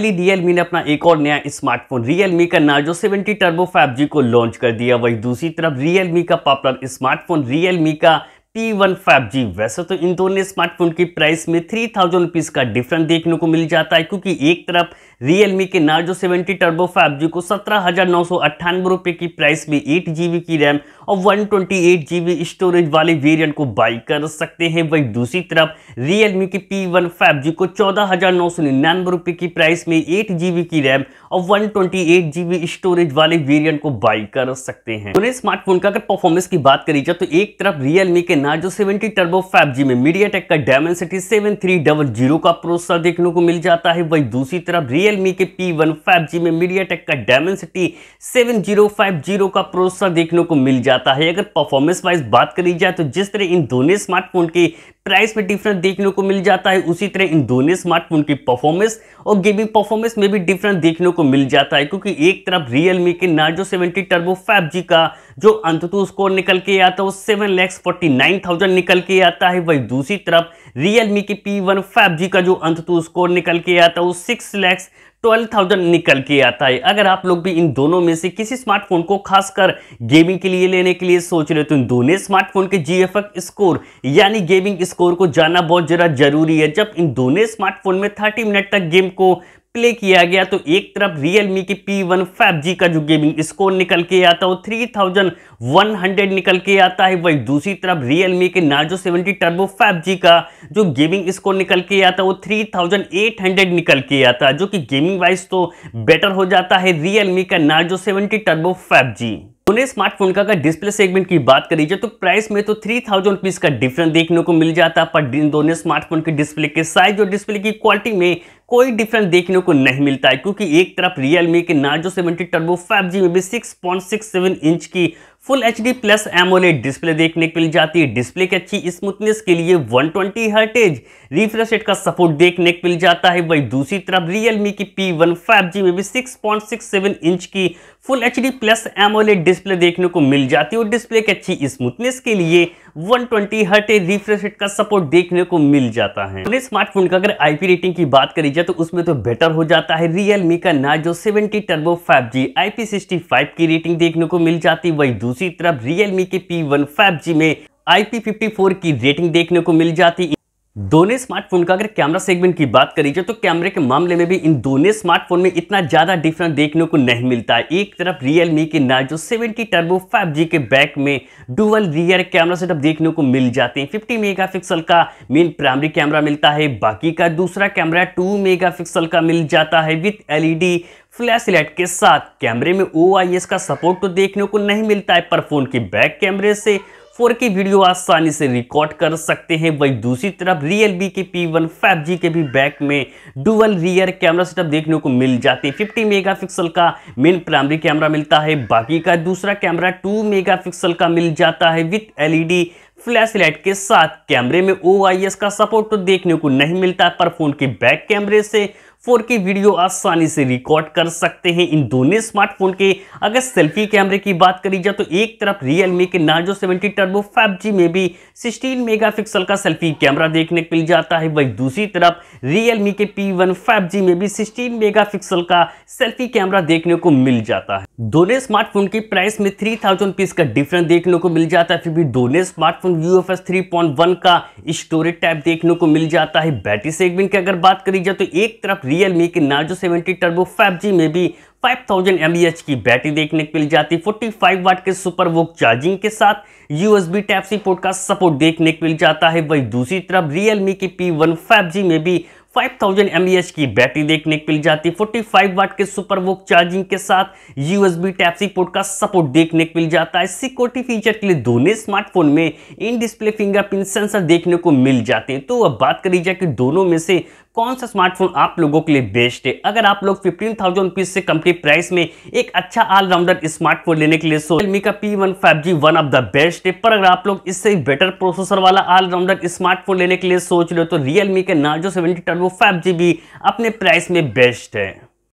Realme ने अपना एक और नया स्मार्टफोन मी का नार्जो 70 टर्बो 5G को लॉन्च कर दिया वहीं दूसरी तरफ रियलमी का पॉपुलर स्मार्टफोन मी का टी वन फाइव जी वैसे तो इन दोनों स्मार्टफोन की प्राइस में थ्री थाउजेंड रुपीज़ का डिफरेंस देखने को मिल जाता है क्योंकि एक तरफ Realme के नार्जो 70 टर्बो 5G को सत्रह हज़ार नौ सौ अट्ठानवे रुपये की प्राइस में एट जी की रैम और one twenty eight G storage वाले वेरिएंट को बाई कर सकते हैं वहीं दूसरी तरफ Realme के पी वन फाइव जी को चौदह हज़ार नौ सौ निन्यानवे रुपये की प्राइस में एट जी की रैम और one twenty eight G storage वाले वेरियंट को बाई कर सकते हैं दोनों तो स्मार्टफोन का अगर परफॉर्मेंस की बात करी जाए तो एक तरफ रियलमी के रेनाजो 70 टर्बो फाइव जी में मीडिया टेक का Dimensity seven three double zero का प्रोसेसर देखने को मिल जाता है वहीं दूसरी तरफ रियलमी के पी वन फाइव जी में मीडिया टेक का Dimensity seven zero five zero का प्रोसेसर देखने को मिल जाता है अगर परफॉर्मेंस वाइज बात करी जाए तो जिस तरह इन दोनों स्मार्टफोन के प्राइस में डिफरेंस देखने को मिल जाता है उसी तरह इन दोनों स्मार्टफोन की परफॉर्मेंस और गेमिंग परफॉर्मेंस में भी डिफरेंस देखने को मिल जाता है क्योंकि एक तरफ रियलमी के नार्जो 70 टर्बो 5G का जो अंत स्कोर निकल के आता है वो seven lakhs forty nine thousand निकल के आता है वही दूसरी तरफ रियलमी के पी वन फाइव जी का जो अंत तो स्कोर निकल के आता है वो सिक्स लैक्स ट्वेल्व थाउजेंड निकल के आता है अगर आप लोग भी इन दोनों में से किसी स्मार्टफोन को खासकर गेमिंग के लिए लेने के लिए सोच रहे हो तो इन दोनों स्मार्टफोन के जी स्कोर यानी गेमिंग स्कोर को जानना बहुत ज़रा जरूरी है जब इन दोनों स्मार्टफोन में थर्टी मिनट तक गेम को प्ले किया गया तो एक तरफ रियलमी की पी वन फाइव जी का जो गेमिंग स्कोर निकल के आता है थ्री थाउजेंड वन हंड्रेड निकल के आता है वही दूसरी तरफ रियलमी के Narzo seventy turbo five G का जो गेमिंग स्कोर निकल के आता है वो थ्री थाउजेंड एट हंड्रेड निकल के आता है जो कि गेमिंग वाइज तो बेटर हो जाता है रियलमी का Narzo seventy turbo five G दोनों स्मार्टफोन का अगर डिस्प्ले सेगमेंट की बात करी जाए तो प्राइस में तो थ्री थाउजेंड रुपीज का डिफरेंस देखने को मिल जाता है पर दोनों स्मार्टफोन के डिस्प्ले के साइज और डिस्प्ले की क्वालिटी में कोई डिफरेंस देखने को नहीं मिलता है क्योंकि एक तरफ रियलमी के नार्जो 70 टर्बो 5G में भी 6.67 इंच की full H D plus AMOLED display देखने को मिल जाती है डिस्प्ले की अच्छी स्मूथनेस के लिए 120 ट्वेंटी हर्टेज रिफ्रेश रेट का सपोर्ट देखने को मिल जाता है वही दूसरी तरफ रियलमी की P1 5G में भी 6.67 इंच की full H D plus AMOLED display देखने को मिल जाती है और डिस्प्ले की अच्छी स्मूथनेस के लिए 120 हर्ट रिफ्रेश रेट का सपोर्ट देखने को मिल जाता है अपने स्मार्टफोन का अगर आईपी रेटिंग की बात करी जाए तो उसमें तो बेटर हो जाता है रियलमी का Narzo seventy turbo sixty five की रेटिंग देखने को मिल जाती वही दूसरी तरफ रियलमी के फाइव जी में IP54 की रेटिंग देखने को मिल जाती दोनों स्मार्टफोन का अगर कैमरा सेगमेंट की बात करी जाए तो कैमरे के मामले में भी इन दोनों स्मार्टफोन में इतना ज़्यादा डिफरेंस देखने को नहीं मिलता है एक तरफ मी के नाजो 70 टर्बो 5G के बैक में डुअल रियर कैमरा सेटअप देखने को मिल जाते हैं 50 मेगापिक्सल का मेन प्राइमरी कैमरा मिलता है बाकी का दूसरा कैमरा टू मेगा का मिल जाता है विथ एलईडी फ्लैश लाइट के साथ कैमरे में ओ का सपोर्ट तो देखने को नहीं मिलता है पर फोन के बैक कैमरे से फोर के वीडियो आसानी से रिकॉर्ड कर सकते हैं वही दूसरी तरफ रियल बी के पी वन फाइव जी के भी बैक में डुअल रियर कैमरा सेटअप देखने को मिल हैं फिफ्टी मेगा मेगापिक्सल का मेन प्राइमरी कैमरा मिलता है बाकी का दूसरा कैमरा मेगा पिक्सल का मिल जाता है विथ एलईडी फ्लैश लाइट के साथ कैमरे में ओ का सपोर्ट तो देखने को नहीं मिलता पर फोन के बैक कैमरे से फोर के वीडियो आसानी से रिकॉर्ड कर सकते हैं इन दोनों स्मार्टफोन के अगर सेल्फी कैमरे की बात करी जाए तो एक तरफ रियल मी के नार्जो 70 टर्बो 5G में भी 16 मेगापिक्सल का सेल्फी कैमरा देखने को मिल जाता है वहीं दूसरी तरफ रियल मी के P1 5G में भी 16 मेगापिक्सल का सेल्फी कैमरा देखने को मिल जाता है दोनों स्मार्टफोन की प्राइस में 3000 पीस का डिफरेंस देखने को मिल जाता है फिर भी दोनों स्मार्टफोन यू एफ का स्टोरेज टाइप देखने को मिल जाता है बैटरी सेगमेंट की अगर बात करी जाए तो एक तरफ रियलमी के नार्जो 70 टर्बो 5G में भी 5000 थाउजेंड की बैटरी देखने को मिल जाती है 45 वाट के सुपर वोक चार्जिंग के साथ USB टाइप सी पोर्ट का सपोर्ट देखने को मिल जाता है वही दूसरी तरफ Realme की P1 5G में भी 5000 थाउजेंड की बैटरी देखने को मिल जाती है 45 वाट के सुपर वोक चार्जिंग के साथ USB टाइप सी पोर्ट का सपोर्ट देखने को मिल जाता है सिक्योरिटी फीचर के लिए दोनों स्मार्टफोन में इन डिस्प्ले फिंगरप्रिंट सेंसर देखने को मिल जाते हैं तो अब बात करी जाए कि दोनों में से कौन सा स्मार्टफोन आप लोगों के लिए बेस्ट है अगर आप लोग फिफ्टीन थाउजेंड रुपीज से कम के प्राइस में एक अच्छा ऑलराउंडर स्मार्टफोन लेने के लिए सो रियलमी का P one five G one of the best है पर अगर आप लोग इससे बेटर प्रोसेसर वाला ऑलराउंडर स्मार्टफोन लेने के लिए सोच रहे हो तो रियलमी के Narzo seventy turbo five G भी अपने प्राइस में बेस्ट है